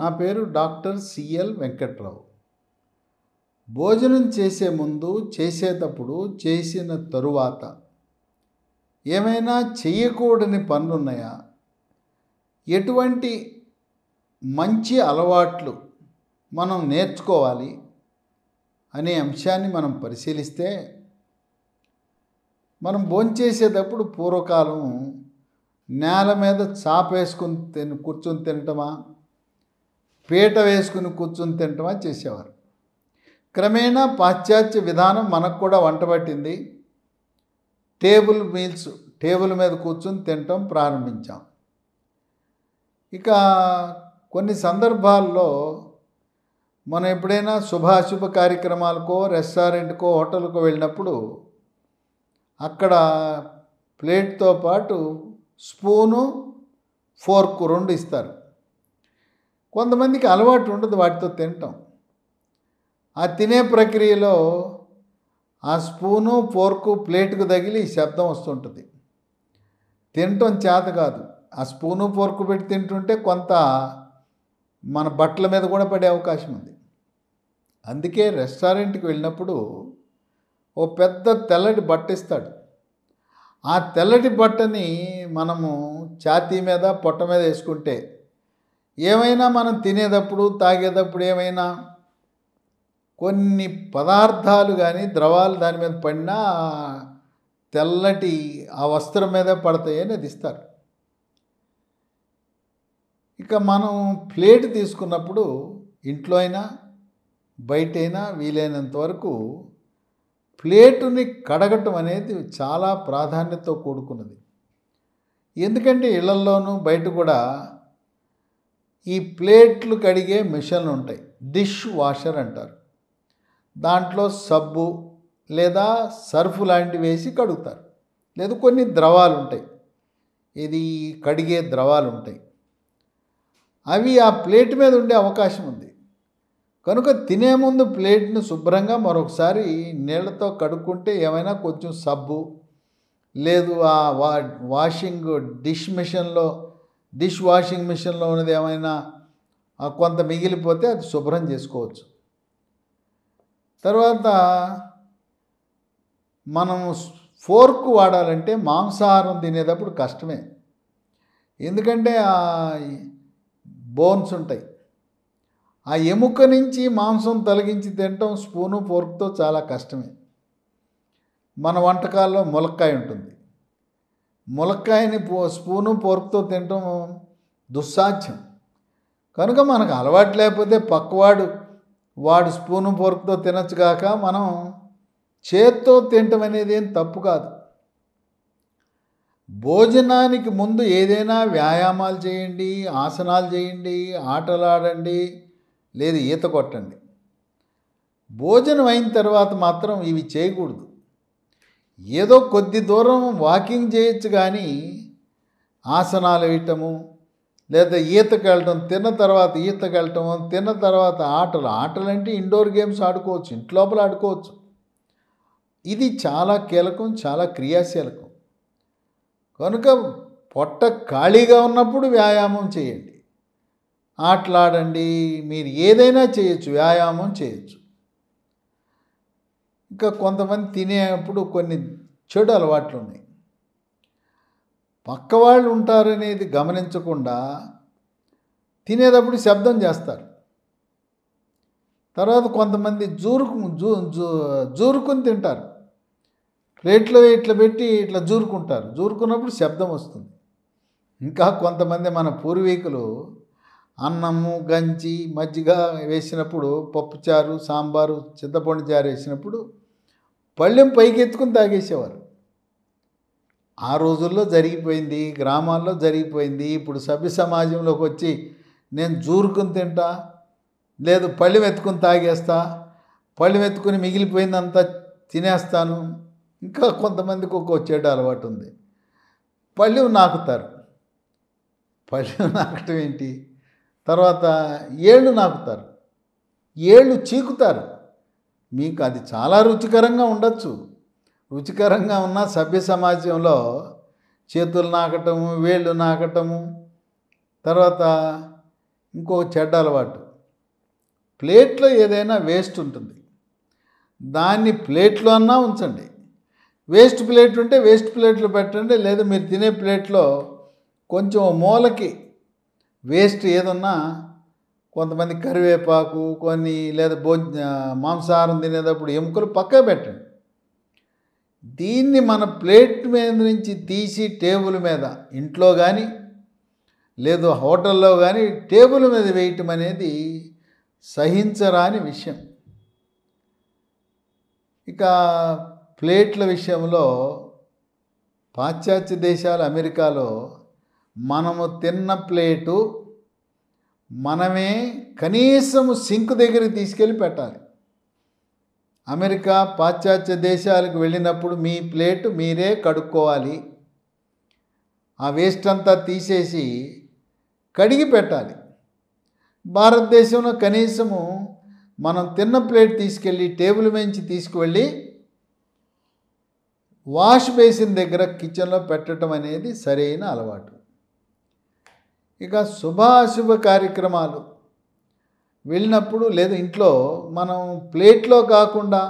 నా పేరు doctor CL Venkatrao భోజనం చేసే ముందు చేసేటప్పుడు చేసిన తరువాత ఏమైనా చేయకూడని పనులున్నాయా ఎటువంటి మంచి అలవాట్లు మనం నేర్చుకోవాలి అనే అంశాన్ని మనం పరిశీలిస్తే మనం భోంచేసేటప్పుడు పూర్వకాలం నేల మీద చాపేసుకుని తిని కూర్చొని తినటమా పీట వేసుకుని కూర్చుని అని చేసేవారు క్రమేణా పాశ్చాత్య విధానం మనకు కూడా వంటబట్టింది టేబుల్ మీల్స్ టేబుల్ మీద కూర్చుని తినటం ప్రారంభించాం ఇక కొన్ని సందర్భాల్లో మనం ఎప్పుడైనా శుభాశుభ కార్యక్రమాలకో రెస్టారెంట్కో హోటల్కో వెళ్ళినప్పుడు అక్కడ ప్లేట్తో పాటు స్పూను ఫోర్క్ రెండు ఇస్తారు కొంతమందికి అలవాటు ఉండదు వాటితో తినటం ఆ తినే ప్రక్రియలో ఆ స్పూను ఫోర్కు ప్లేట్కు తగిలి శబ్దం వస్తుంటుంది తినటం చేత కాదు ఆ స్పూను ఫోర్కు పెట్టి తింటుంటే కొంత మన బట్టల మీద కూడా పడే అవకాశం ఉంది అందుకే రెస్టారెంట్కి వెళ్ళినప్పుడు ఓ పెద్ద తెల్లటి బట్ట ఇస్తాడు ఆ తెల్లటి బట్టని మనము ఛాతీ మీద పొట్ట మీద వేసుకుంటే ఏమైనా మనం తినేటప్పుడు తాగేటప్పుడు ఏమైనా కొన్ని పదార్థాలు కానీ ద్రవాలు దాని మీద పడినా తెల్లటి ఆ వస్త్రం మీద పడతాయి అది ఇస్తారు ఇక మనం ప్లేట్ తీసుకున్నప్పుడు ఇంట్లో అయినా బయటైనా వీలైనంత వరకు ప్లేటుని కడగటం అనేది చాలా ప్రాధాన్యతతో కూడుకున్నది ఎందుకంటే ఇళ్లలోనూ బయట కూడా ఈ ప్లేట్లు కడిగే మిషన్లు ఉంటాయి డిష్ వాషర్ అంటారు దాంట్లో సబ్బు లేదా సర్ఫ్ లాంటివి వేసి కడుగుతారు లేదా కొన్ని ద్రవాలు ఉంటాయి ఇది కడిగే ద్రవాలు ఉంటాయి అవి ఆ ప్లేట్ మీద ఉండే అవకాశం ఉంది కనుక తినే ముందు ప్లేట్ని శుభ్రంగా మరొకసారి నీళ్ళతో కడుక్కుంటే ఏమైనా కొంచెం సబ్బు లేదు ఆ వా వాషింగ్ డిష్ మిషన్లో డిష్ వాషింగ్ మిషన్లో ఉన్నది ఏమైనా కొంత మిగిలిపోతే అది శుభ్రం చేసుకోవచ్చు తర్వాత మనం ఫోర్క్ వాడాలంటే మాంసాహారం తినేటప్పుడు కష్టమే ఎందుకంటే ఆ బోన్స్ ఉంటాయి ఆ ఎముక నుంచి మాంసం తొలగించి తినటం స్పూను ఫోర్క్తో చాలా కష్టమే మన వంటకాల్లో మొలక్కాయ ఉంటుంది ములక్కాయని పో స్పూను పోర్క్తో తినటం దుస్సాధ్యం కనుక మనకు అలవాటు లేకపోతే పక్కవాడు వాడు స్పూను పోర్క్తో తినచ్చుగాక మనం చేత్తో తినటం అనేది ఏం తప్పు కాదు భోజనానికి ముందు ఏదైనా వ్యాయామాలు చేయండి ఆసనాలు చేయండి ఆటలాడండి లేదు ఈత కొట్టండి భోజనం అయిన తర్వాత మాత్రం ఇవి చేయకూడదు ఏదో కొద్ది దూరం వాకింగ్ చేయొచ్చు కానీ ఆసనాలు వేయటము లేదా ఈతకు వెళ్ళటం తిన్న తర్వాత ఈతకు వెళ్ళటము తిన్న తర్వాత ఆటలు ఆటలు అంటే ఇండోర్ గేమ్స్ ఆడుకోవచ్చు ఇంటి లోపల ఆడుకోవచ్చు ఇది చాలా కీలకం చాలా క్రియాశీలకం కనుక పొట్ట ఖాళీగా ఉన్నప్పుడు వ్యాయామం చేయండి ఆటలాడండి మీరు ఏదైనా చేయొచ్చు వ్యాయామం చేయొచ్చు ఇంకా కొంతమంది తినేప్పుడు కొన్ని చెడు అలవాట్లు ఉన్నాయి పక్క వాళ్ళు ఉంటారనేది గమనించకుండా తినేటప్పుడు శబ్దం చేస్తారు తర్వాత కొంతమంది జూరుకు జూ జూ జూరుకుని తింటారు ప్లేట్లో ఇట్లా పెట్టి ఇట్లా జూరుకుంటారు జూరుకున్నప్పుడు శబ్దం వస్తుంది ఇంకా కొంతమంది మన పూర్వీకులు అన్నము గంజి మజ్జిగ వేసినప్పుడు పప్పుచారు సాంబారు చింతపండు చారు వేసినప్పుడు పళ్ళెం పైకెత్తుకుని తాగేసేవారు ఆ రోజుల్లో జరిగిపోయింది గ్రామాల్లో జరిగిపోయింది ఇప్పుడు సభ్య సమాజంలోకి వచ్చి నేను జూరుకుని తింటా లేదు పళ్ళెం ఎత్తుకుని తాగేస్తా పళ్ళెం ఎత్తుకుని మిగిలిపోయిందంతా తినేస్తాను ఇంకా కొంతమందికి ఒక్కో చెడు అలవాటు ఉంది పళ్ళెం నాకుతారు పళ్ళెం నాకటం ఏంటి తర్వాత ఏళ్ళు నాకుతారు ఏళ్ళు చీకుతారు మీకు అది చాలా రుచికరంగా ఉండొచ్చు రుచికరంగా ఉన్న సభ్య సమాజంలో చేతులు నాకటము వేళ్ళు నాకటము తర్వాత ఇంకో చెడ్డ అలవాటు ప్లేట్లో ఏదైనా వేస్ట్ ఉంటుంది దాన్ని ప్లేట్లో అన్నా ఉంచండి వేస్ట్ ప్లేట్ ఉంటే వేస్ట్ ప్లేట్లు పెట్టండి లేదా మీరు తినే ప్లేట్లో కొంచెం మూలకి వేస్ట్ ఏదన్నా కొంతమంది కరివేపాకు కొన్ని లేదా భో మాంసాహారం తినేటప్పుడు ఎముకలు పక్క పెట్టండి దీన్ని మన ప్లేట్ మీద నుంచి తీసి టేబుల్ మీద ఇంట్లో కానీ లేదు హోటల్లో కానీ టేబుల్ మీద వేయటం అనేది సహించరాని విషయం ఇక ప్లేట్ల విషయంలో పాశ్చాత్య దేశాలు అమెరికాలో మనము తిన్న ప్లేటు మనమే కనీసము సింక్ దగ్గరికి తీసుకెళ్ళి పెట్టాలి అమెరికా పాశ్చాత్య దేశాలకు వెళ్ళినప్పుడు మీ ప్లేట్ మీరే కడుక్కోవాలి ఆ వేస్ట్ అంతా తీసేసి కడిగి పెట్టాలి భారతదేశంలో కనీసము మనం తిన్న ప్లేట్ తీసుకెళ్ళి టేబుల్ మేంచి తీసుకువెళ్ళి వాష్ బేసిన్ దగ్గర కిచెన్లో పెట్టడం అనేది సరైన అలవాటు ఇక శుభాశుభ కార్యక్రమాలు వెళ్ళినప్పుడు లేదా ఇంట్లో మనం ప్లేట్లో కాకుండా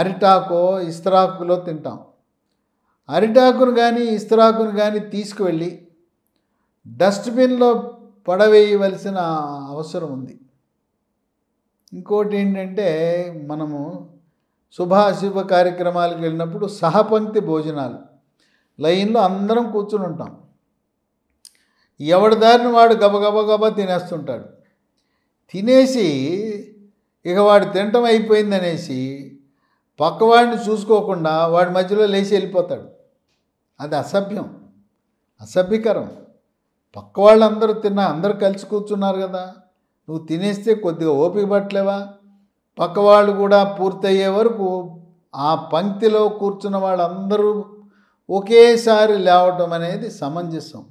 అరిటాకో ఇస్త్రాకులో తింటాం అరిటాకును కానీ ఇస్త్రాకును కానీ తీసుకువెళ్ళి డస్ట్బిన్లో పడవేయవలసిన అవసరం ఉంది ఇంకోటి ఏంటంటే మనము శుభాశుభ కార్యక్రమాలకు వెళ్ళినప్పుడు సహపంక్తి భోజనాలు లైన్లో అందరం కూర్చుని ఉంటాం ఎవడి దారిని వాడు గబగబగబా తినేస్తుంటాడు తినేసి ఇక వాడు తినటం అయిపోయిందనేసి పక్కవాడిని చూసుకోకుండా వాడి మధ్యలో లేచి వెళ్ళిపోతాడు అది అసభ్యం అసభ్యకరం పక్క వాళ్ళందరూ తిన్నా అందరూ కలిసి కూర్చున్నారు కదా నువ్వు తినేస్తే కొద్దిగా ఓపిక పట్టలేవా పక్క వాళ్ళు కూడా పూర్తయ్యే వరకు ఆ పంక్తిలో కూర్చున్న వాళ్ళందరూ ఒకేసారి లేవటం అనేది సమంజసం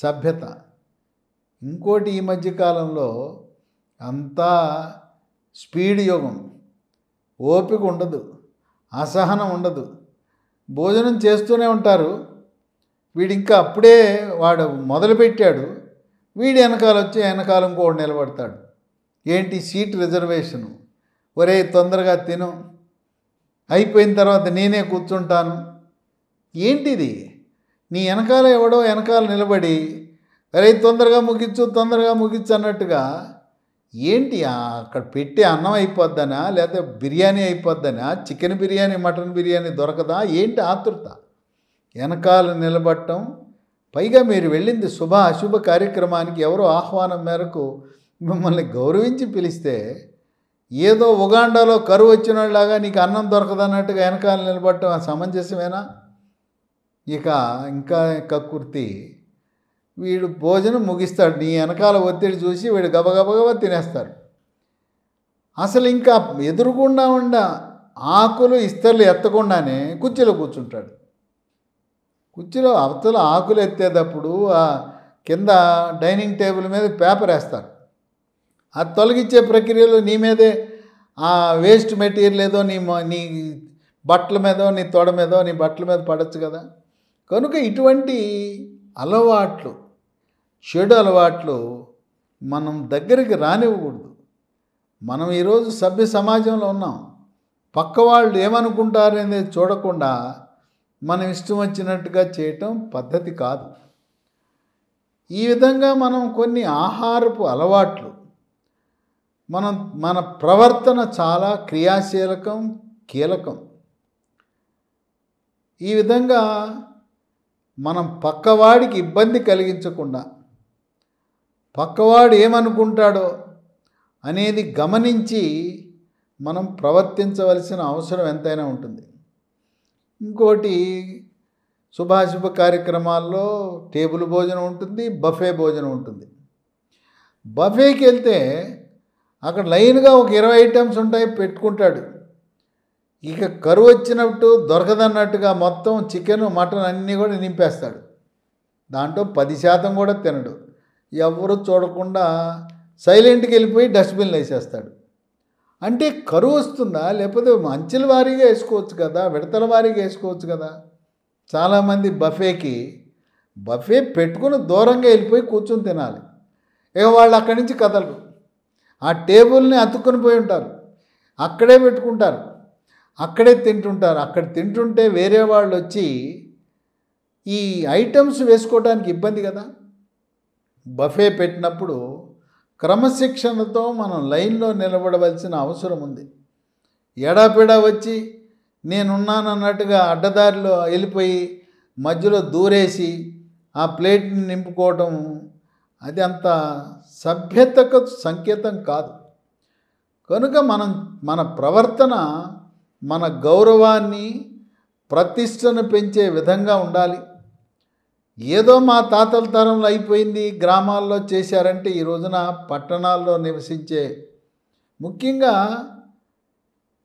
సభ్యత ఇంకోటి ఈ మధ్యకాలంలో అంతా స్పీడ్ యోగం ఓపిక ఉండదు అసహనం ఉండదు భోజనం చేస్తూనే ఉంటారు వీడు ఇంకా అప్పుడే వాడు మొదలుపెట్టాడు వీడి వెనకాల వచ్చి వెనకాల ఇంకోడు నిలబడతాడు ఏంటి సీట్ రిజర్వేషను ఒరే తొందరగా తిను అయిపోయిన తర్వాత నేనే కూర్చుంటాను ఏంటిది నీ వెనకాల ఎవడో వెనకాల నిలబడి అరే తొందరగా ముగించు తొందరగా ముగించు అన్నట్టుగా ఏంటి అక్కడ పెట్టే అన్నం అయిపోద్దనా లేదా బిర్యానీ అయిపోద్దనా చికెన్ బిర్యానీ మటన్ బిర్యానీ దొరకదా ఏంటి ఆతృత వెనకాల నిలబడటం పైగా మీరు వెళ్ళింది శుభ అశుభ కార్యక్రమానికి ఎవరో ఆహ్వానం మేరకు మిమ్మల్ని గౌరవించి పిలిస్తే ఏదో ఉగాండాలో కరువు వచ్చినలాగా నీకు అన్నం దొరకదన్నట్టుగా వెనకాల నిలబడటం సమంజసమేనా ఇక ఇంకా ఇంకా కుర్తి వీడు భోజనం ముగిస్తాడు నీ వెనకాల ఒత్తిడి చూసి వీడు గబగబగబా తినేస్తాడు అసలు ఇంకా ఎదురుకుండా ఉండ ఆకులు ఇస్తర్లు ఎత్తకుండానే కుర్చీలో కూర్చుంటాడు కుర్చీలో అవతల ఆకులు ఎత్తేటప్పుడు ఆ కింద డైనింగ్ టేబుల్ మీద పేపర్ వేస్తారు ఆ తొలగించే ప్రక్రియలో నీ మీదే ఆ వేస్ట్ మెటీరియల్ ఏదో నీ నీ బట్టల మీదో నీ తొడ మీదో నీ బట్టల మీద పడచ్చు కదా కనుక ఇటువంటి అలవాట్లు చెడు అలవాట్లు మనం దగ్గరికి రానివ్వకూడదు మనం ఈరోజు సభ్య సమాజంలో ఉన్నాం పక్క వాళ్ళు ఏమనుకుంటారు అనేది చూడకుండా మనం ఇష్టం వచ్చినట్టుగా చేయటం పద్ధతి కాదు ఈ విధంగా మనం కొన్ని ఆహారపు అలవాట్లు మనం మన ప్రవర్తన చాలా క్రియాశీలకం కీలకం ఈ విధంగా మనం పక్కవాడికి ఇబ్బంది కలిగించకుండా పక్కవాడు ఏమనుకుంటాడో అనేది గమనించి మనం ప్రవర్తించవలసిన అవసరం ఎంతైనా ఉంటుంది ఇంకోటి శుభాశుభ కార్యక్రమాల్లో టేబుల్ భోజనం ఉంటుంది బఫే భోజనం ఉంటుంది బఫేకి వెళ్తే అక్కడ లైన్గా ఒక ఇరవై ఐటమ్స్ ఉంటాయి పెట్టుకుంటాడు ఇక కరువు వచ్చినట్టు దొరకదన్నట్టుగా మొత్తం చికెన్ మటన్ అన్నీ కూడా నింపేస్తాడు దాంట్లో పది శాతం కూడా తినడు ఎవరు చూడకుండా సైలెంట్కి వెళ్ళిపోయి డస్ట్బిన్ వేసేస్తాడు అంటే కరువు వస్తుందా లేకపోతే మంచుల వారీగా వేసుకోవచ్చు కదా విడతల వారీగా వేసుకోవచ్చు కదా చాలామంది బఫేకి బఫే పెట్టుకుని దూరంగా వెళ్ళిపోయి కూర్చొని తినాలి ఇక వాళ్ళు అక్కడి నుంచి కదలరు ఆ టేబుల్ని అతుక్కొని పోయి ఉంటారు అక్కడే పెట్టుకుంటారు అక్కడే తింటుంటారు అక్కడ తింటుంటే వేరే వాళ్ళు వచ్చి ఈ ఐటమ్స్ వేసుకోవడానికి ఇబ్బంది కదా బఫే పెట్టినప్పుడు క్రమశిక్షణతో మనం లైన్లో నిలబడవలసిన అవసరం ఉంది ఎడాపెడా వచ్చి నేనున్నానన్నట్టుగా అడ్డదారిలో వెళ్ళిపోయి మధ్యలో దూరేసి ఆ ప్లేట్ని నింపుకోవటం అది అంత సభ్యతకు సంకేతం కాదు కనుక మనం మన ప్రవర్తన మన గౌరవాన్ని ప్రతిష్టను పెంచే విధంగా ఉండాలి ఏదో మా తాతల తరంలో అయిపోయింది గ్రామాల్లో చేశారంటే ఈ రోజున పట్టణాల్లో నివసించే ముఖ్యంగా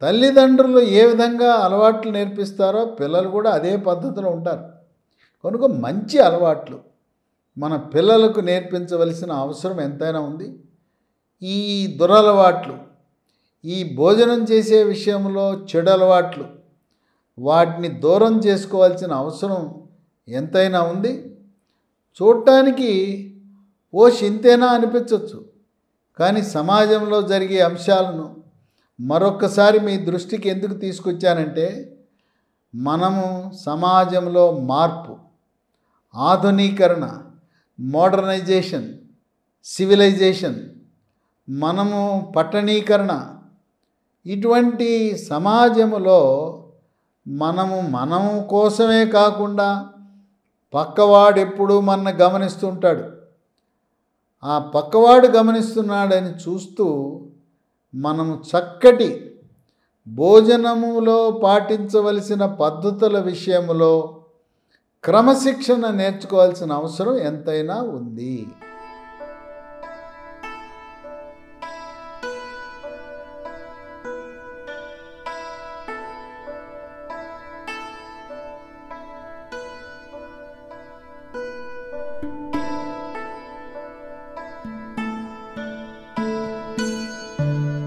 తల్లిదండ్రులు ఏ విధంగా అలవాట్లు నేర్పిస్తారో పిల్లలు కూడా అదే పద్ధతిలో ఉంటారు కనుక మంచి అలవాట్లు మన పిల్లలకు నేర్పించవలసిన అవసరం ఎంతైనా ఉంది ఈ దురలవాట్లు ఈ భోజనం చేసే విషయంలో చెడు అలవాట్లు వాటిని దూరం చేసుకోవాల్సిన అవసరం ఎంతైనా ఉంది చూడటానికి ఓ చింతేనా అనిపించవచ్చు కానీ సమాజంలో జరిగే అంశాలను మరొక్కసారి మీ దృష్టికి ఎందుకు తీసుకొచ్చానంటే మనము సమాజంలో మార్పు ఆధునీకరణ మోడర్నైజేషన్ సివిలైజేషన్ మనము పట్టణీకరణ ఇటువంటి సమాజములో మనము మనము కోసమే కాకుండా పక్కవాడెప్పుడూ మన గమనిస్తుంటాడు ఆ పక్కవాడు గమనిస్తున్నాడని చూస్తూ మనము చక్కటి భోజనములో పాటించవలసిన పద్ధతుల విషయంలో క్రమశిక్షణ నేర్చుకోవాల్సిన అవసరం ఎంతైనా ఉంది